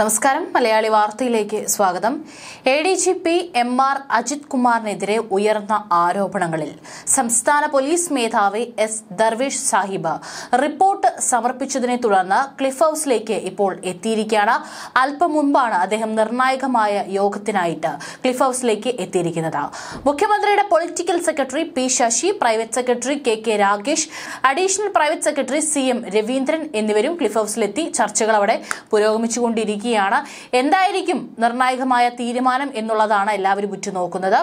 നമസ്കാരം മലയാളി വാർത്തയിലേക്ക് സ്വാഗതം A D G P M R Ajith കുമാറിനെതിരെ ഉയർന്ന ആരോപണങ്ങളിൽ സംസ്ഥാന പോലീസ് മേധാവി എസ് ദർവേഷ് സാഹിബ് റിപ്പോർട്ട് സമർപ്പിച്ചതിനെ തുടർന്ന് ക്ലിഫ് ഹൌസിലേക്ക് ഇപ്പോൾ എത്തിയിരിക്കുകയാണ് അല്പം മുമ്പാണ് അദ്ദേഹം നിർണായകമായ യോഗത്തിനായിട്ട് ക്ലിഫ് ഹൌസിലേക്ക് എത്തിയിരിക്കുന്നത് മുഖ്യമന്ത്രിയുടെ political secretary P Sasi private secretary K K Rakesh additional private secretary C M Raveendran എന്നിവരും ക്ലിഫ് ഹൌസിലെത്തി ചർച്ചകൾ അവിടെ പുരോഗമിച്ചുകൊണ്ടിരിക്കുക നൽകിയാണ് എന്തായിരിക്കും നിർണായകമായ തീരുമാനം എന്നുള്ളതാണ് എല്ലാവരും ഉറ്റുനോക്കുന്നത്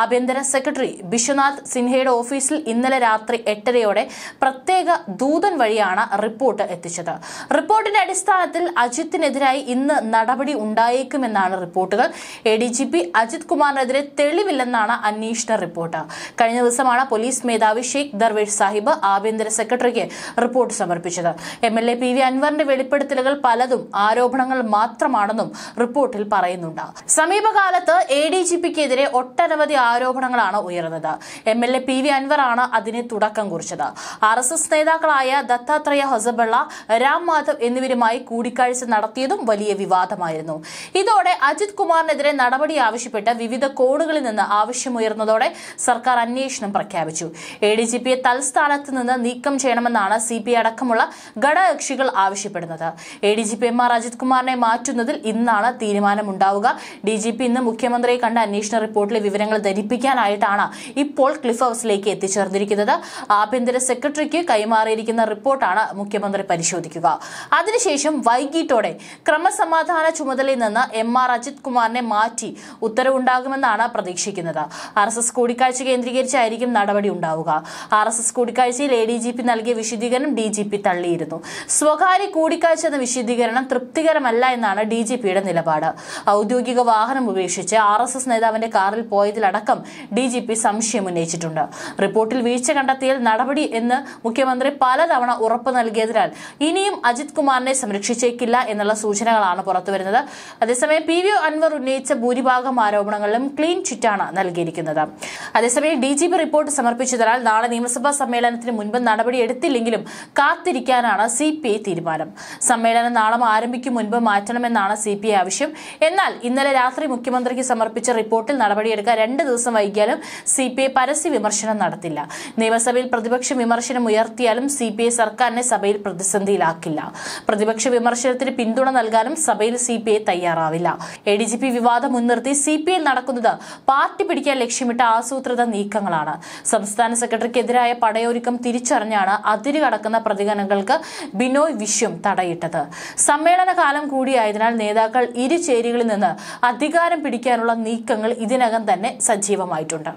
ആഭ്യന്തര സെക്രട്ടറി ബിശ്വനാഥ് സിൻഹയുടെ ഓഫീസിൽ ഇന്നലെ രാത്രി എട്ടരയോടെ പ്രത്യേക ദൂതൻ വഴിയാണ് റിപ്പോർട്ട് എത്തിച്ചത് റിപ്പോർട്ടിന്റെ അടിസ്ഥാനത്തിൽ അജിത്തിനെതിരായി ഇന്ന് നടപടി ഉണ്ടായേക്കുമെന്നാണ് റിപ്പോർട്ടുകൾ A D G P Ajith കുമാറിനെതിരെ തെളിവില്ലെന്നാണ് അന്വേഷണ റിപ്പോർട്ട് കഴിഞ്ഞ ദിവസമാണ് പോലീസ് മേധാവി ഷെയ്ഖ് ദർവേഷ് സാഹിബ് ആഭ്യന്തര സെക്രട്ടറിക്ക് റിപ്പോർട്ട് സമർപ്പിച്ചത് M L A P V അൻവറിന്റെ വെളിപ്പെടുത്തലുകൾ പലതും ആരോപണങ്ങൾ മാത്രം മാത്രമാണെന്നും റിപ്പോർട്ടിൽ പറയുന്നുണ്ട് സമീപകാലത്ത് എ ഡി ജി പിക്കെതിരെ ഒട്ടനവധി ആരോപണങ്ങളാണ് ഉയർന്നത് M L A P V ആണ് അതിന് തുടക്കം കുറിച്ചത് ആർ എസ് എസ് നേതാക്കളായ ദത്താത്രേയ ഹൊസബള്ള രാം മാധവ് എന്നിവരുമായി കൂടിക്കാഴ്ച നടത്തിയതും വലിയ വിവാദമായിരുന്നു ഇതോടെ അജിത് കുമാറിനെതിരെ നടപടി ആവശ്യപ്പെട്ട് വിവിധ കോണുകളിൽ നിന്ന് ആവശ്യമുയർന്നതോടെ സർക്കാർ അന്വേഷണം പ്രഖ്യാപിച്ചു എ ഡി ജി പിയെ തൽസ്ഥാനത്ത് നിന്ന് നീക്കം ചെയ്യണമെന്നാണ് സി പി അടക്കമുള്ള ഘടകകക്ഷികൾ ആവശ്യപ്പെടുന്നത് എ ഡി ജി പിമാർ അജിത് കുമാറിനെ മാറ്റുന്നതിൽ ഇന്നാണ് തീരുമാനമുണ്ടാവുക ഡി ജി പി ഇന്ന് മുഖ്യമന്ത്രിയെ കണ്ട അന്വേഷണ റിപ്പോർട്ടിലെ വിവരങ്ങൾ ധരിപ്പിക്കാനായിട്ടാണ് ഇപ്പോൾ ക്ലിഫ് ഹൌസിലേക്ക് എത്തിച്ചേർന്നിരിക്കുന്നത് ആഭ്യന്തര സെക്രട്ടറിക്ക് കൈമാറിയിരിക്കുന്ന റിപ്പോർട്ടാണ് മുഖ്യമന്ത്രി പരിശോധിക്കുക അതിനുശേഷം വൈകിട്ടോടെ ക്രമസമാധാന ചുമതലയിൽ നിന്ന് എം ആർ അജിത് കുമാറിനെ മാറ്റി ഉത്തരവുണ്ടാകുമെന്നാണ് പ്രതീക്ഷിക്കുന്നത് ആർ എസ് എസ് കൂടിക്കാഴ്ച കേന്ദ്രീകരിച്ചായിരിക്കും നടപടി ഉണ്ടാവുക ആർ എസ് എസ് കൂടിക്കാഴ്ചയിൽ എ ഡി ജി പി നൽകിയ വിശദീകരണം ഡി ജി പി തള്ളിയിരുന്നു സ്വകാര്യ കൂടിക്കാഴ്ച എന്ന വിശദീകരണം തൃപ്തികരമല്ല എന്നാണ് ഡി ജി പിയുടെ നിലപാട് ഔദ്യോഗിക വാഹനം ഉപേക്ഷിച്ച് ആർ എസ് എസ് നേതാവിന്റെ കാറിൽ പോയതിലടക്കം ഡി ജി പി സംശയം ഉന്നയിച്ചിട്ടുണ്ട് റിപ്പോർട്ടിൽ വീഴ്ച കണ്ടെത്തിയാൽ നടപടി എന്ന് മുഖ്യമന്ത്രി പലതവണ ഉറപ്പ് നൽകിയതിനാൽ ഇനിയും അജിത് കുമാറിനെ സംരക്ഷിച്ചേക്കില്ല എന്നുള്ള സൂചനകളാണ് പുറത്തുവരുന്നത് അതേസമയം പി വി അൻവർ ഉന്നയിച്ച ഭൂരിഭാഗം ആരോപണങ്ങളിലും ക്ലീൻ ചിറ്റാണ് നൽകിയിരിക്കുന്നത് അതേസമയം ഡി ജി പി റിപ്പോർട്ട് സമർപ്പിച്ചതിനാൽ നാളെ നിയമസഭാ സമ്മേളനത്തിന് മുൻപ് നടപടി കാത്തിരിക്കാനാണ് സി പി ഐ തീരുമാനം സമ്മേളനം നാളെ ആരംഭിക്കും മുൻപ് മാറ്റം മാറ്റണമെന്നാണ് സി പി ഐ ആവശ്യം എന്നാൽ ഇന്നലെ രാത്രി മുഖ്യമന്ത്രിക്ക് സമർപ്പിച്ച റിപ്പോർട്ടിൽ നടപടിയെടുക്കാൻ രണ്ട് ദിവസം വൈകിയാലും സി പി ഐ പരസ്യ വിമർശനം നടത്തില്ല നിയമസഭയിൽ പ്രതിപക്ഷ വിമർശനം ഉയർത്തിയാലും സി പി ഐ സർക്കാരിനെ സഭയിൽ പ്രതിസന്ധിയിലാക്കില്ല പ്രതിപക്ഷ വിമർശനത്തിന് പിന്തുണ നൽകാനും സഭയിൽ സി പി ഐ തയ്യാറാവില്ല എ ഡി ജി പി വിവാദം മുൻനിർത്തി സി പി ഐ നടക്കുന്നത് പാർട്ടി പിടിക്കാൻ ലക്ഷ്യമിട്ട ആസൂത്രിത നീക്കങ്ങളാണ് സംസ്ഥാന സെക്രട്ടറിക്കെതിരായ പടയൊരുക്കം തിരിച്ചറിഞ്ഞാണ് അതിരുകടക്കുന്ന പ്രതികരണങ്ങൾക്ക് ബിനോയ് വിശ്വം തടയിട്ടത് സമ്മേളനകാലം കൂടിയ ആയതിനാൽ നേതാക്കൾ ഇരു ചേരികളിൽ നിന്ന് അധികാരം പിടിക്കാനുള്ള നീക്കങ്ങൾ ഇതിനകം തന്നെ സജീവമായിട്ടുണ്ട്